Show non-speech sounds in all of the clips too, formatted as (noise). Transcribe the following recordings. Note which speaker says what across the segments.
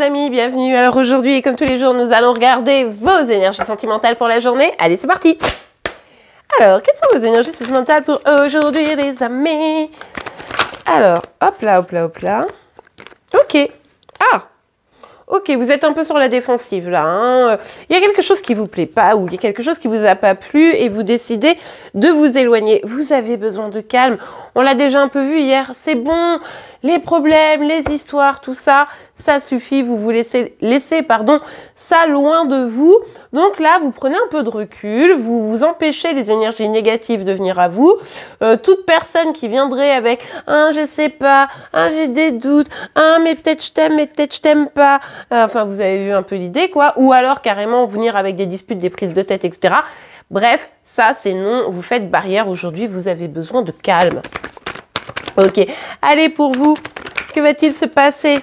Speaker 1: amis, bienvenue. Alors aujourd'hui, comme tous les jours, nous allons regarder vos énergies sentimentales pour la journée. Allez, c'est parti Alors, quelles sont vos énergies sentimentales pour aujourd'hui, les amis Alors, hop là, hop là, hop là. Ok. Ah Ok, vous êtes un peu sur la défensive là. Hein. Il y a quelque chose qui vous plaît pas ou il y a quelque chose qui vous a pas plu et vous décidez de vous éloigner. Vous avez besoin de calme. On l'a déjà un peu vu hier. C'est bon les problèmes, les histoires, tout ça, ça suffit, vous vous laissez, laissez pardon, ça loin de vous. Donc là, vous prenez un peu de recul, vous vous empêchez les énergies négatives de venir à vous. Euh, toute personne qui viendrait avec un je sais pas, un j'ai des doutes, un mais peut-être je t'aime, mais peut-être je t'aime pas. Euh, enfin, vous avez vu un peu l'idée quoi. Ou alors carrément venir avec des disputes, des prises de tête, etc. Bref, ça c'est non, vous faites barrière aujourd'hui, vous avez besoin de calme. Ok, allez pour vous, que va-t-il se passer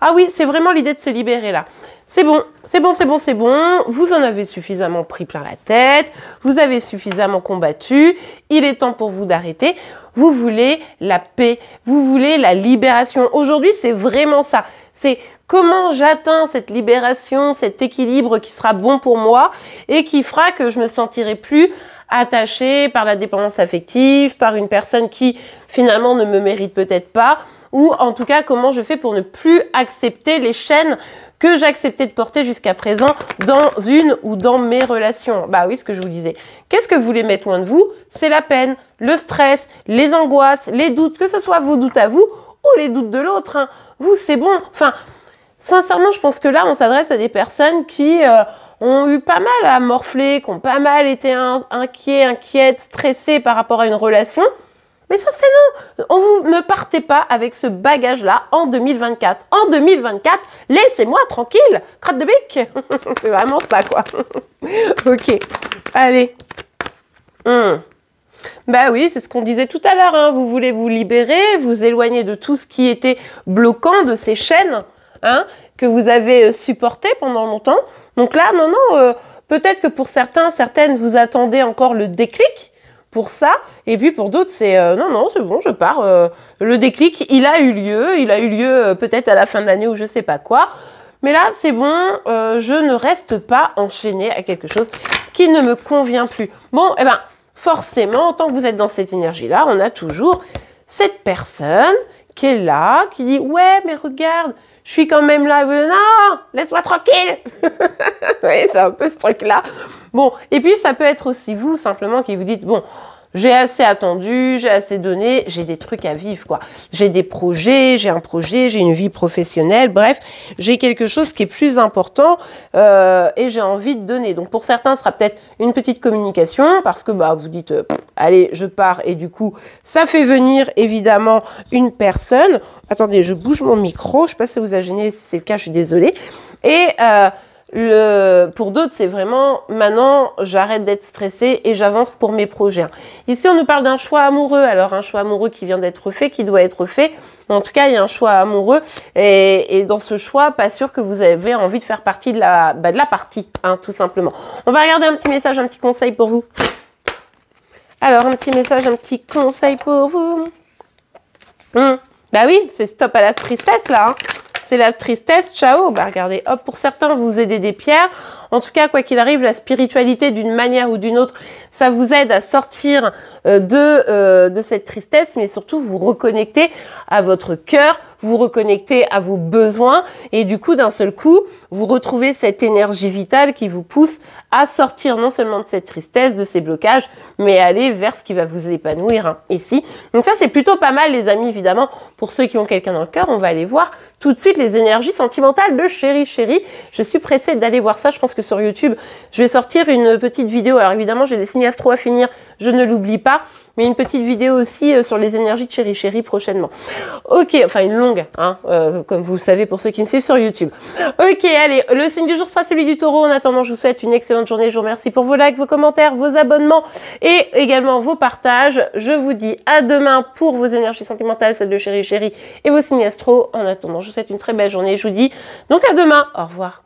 Speaker 1: Ah oui, c'est vraiment l'idée de se libérer là. C'est bon, c'est bon, c'est bon, c'est bon. Vous en avez suffisamment pris plein la tête. Vous avez suffisamment combattu. Il est temps pour vous d'arrêter. Vous voulez la paix. Vous voulez la libération. Aujourd'hui, c'est vraiment ça. C'est comment j'atteins cette libération, cet équilibre qui sera bon pour moi et qui fera que je me sentirai plus attachée par la dépendance affective, par une personne qui finalement ne me mérite peut-être pas, ou en tout cas comment je fais pour ne plus accepter les chaînes que j'acceptais de porter jusqu'à présent dans une ou dans mes relations. Bah oui, ce que je vous disais. Qu'est-ce que vous voulez mettre loin de vous C'est la peine, le stress, les angoisses, les doutes, que ce soit vos doutes à vous ou les doutes de l'autre. Hein. Vous, c'est bon. Enfin, sincèrement, je pense que là, on s'adresse à des personnes qui euh, ont eu pas mal à morfler, qui ont pas mal été inquiets, inquiètes, stressées par rapport à une relation. Mais ça, c'est On vous ne partez pas avec ce bagage-là en 2024. En 2024, laissez-moi tranquille, crotte de bique. (laughs) c'est vraiment ça, quoi. (laughs) ok. Allez. Hum. Ben oui, c'est ce qu'on disait tout à l'heure. Hein. Vous voulez vous libérer, vous éloigner de tout ce qui était bloquant, de ces chaînes hein, que vous avez euh, supportées pendant longtemps. Donc là, non, non, euh, peut-être que pour certains, certaines, vous attendez encore le déclic pour ça. Et puis pour d'autres, c'est euh, non, non, c'est bon, je pars. le déclic, il a eu lieu. Il a eu lieu peut-être à la fin de l'année ou je sais pas quoi. Mais là, c'est bon, je ne reste pas enchaînée à quelque chose qui ne me convient plus. Bon, et eh ben, forcément, tant que vous êtes dans cette énergie-là, on a toujours cette personne qui est là, qui dit ouais, mais regarde, je suis quand même là. Non, laisse-moi tranquille. (laughs) vous voyez, c'est un peu ce truc-là. Bon, et puis ça peut être aussi vous simplement qui vous dites bon, j'ai assez attendu, j'ai assez donné, j'ai des trucs à vivre, quoi. J'ai des projets, j'ai un projet, j'ai une vie professionnelle, bref, j'ai quelque chose qui est plus important euh, et j'ai envie de donner. Donc pour certains, ce sera peut-être une petite communication parce que bah vous dites, euh, allez, je pars et du coup, ça fait venir évidemment une personne. Attendez, je bouge mon micro, je sais pas si ça vous a gêné, si c'est le cas, je suis désolée. Et euh, le, pour d'autres, c'est vraiment maintenant, j'arrête d'être stressée et j'avance pour mes projets. Hein. Ici, on nous parle d'un choix amoureux. Alors, un choix amoureux qui vient d'être fait, qui doit être fait. En tout cas, il y a un choix amoureux. Et, et, dans ce choix, pas sûr que vous avez envie de faire partie de la, bah, de la partie, hein, tout simplement. On va regarder un petit message, un petit conseil pour vous. Alors, un petit message, un petit conseil pour vous. Hmm. Bah oui, c'est stop à la tristesse là. Hein c'est la tristesse, ciao. Bah regardez, hop, pour certains, vous aidez des pierres. En tout cas, quoi qu'il arrive, la spiritualité d'une manière ou d'une autre, ça vous aide à sortir euh, de, euh, de cette tristesse, mais surtout vous reconnecter à votre cœur, vous reconnecter à vos besoins, et du coup, d'un seul coup, vous retrouvez cette énergie vitale qui vous pousse à sortir non seulement de cette tristesse, de ces blocages, mais aller vers ce qui va vous épanouir hein, ici. Donc ça, c'est plutôt pas mal, les amis, évidemment. Pour ceux qui ont quelqu'un dans le cœur, on va aller voir tout de suite les énergies sentimentales de chéri chéri. Je suis pressée d'aller voir ça. Je pense que sur YouTube, je vais sortir une petite vidéo. Alors évidemment, j'ai les signes astro à finir, je ne l'oublie pas. Mais une petite vidéo aussi euh, sur les énergies de Chéri Chéri prochainement. Ok, enfin une longue, hein, euh, comme vous le savez pour ceux qui me suivent sur YouTube. Ok, allez, le signe du jour sera celui du taureau. En attendant, je vous souhaite une excellente journée. Je vous remercie pour vos likes, vos commentaires, vos abonnements et également vos partages. Je vous dis à demain pour vos énergies sentimentales, celles de Chéri Chéri et vos signes astro. En attendant, je vous souhaite une très belle journée. Je vous dis donc à demain. Au revoir.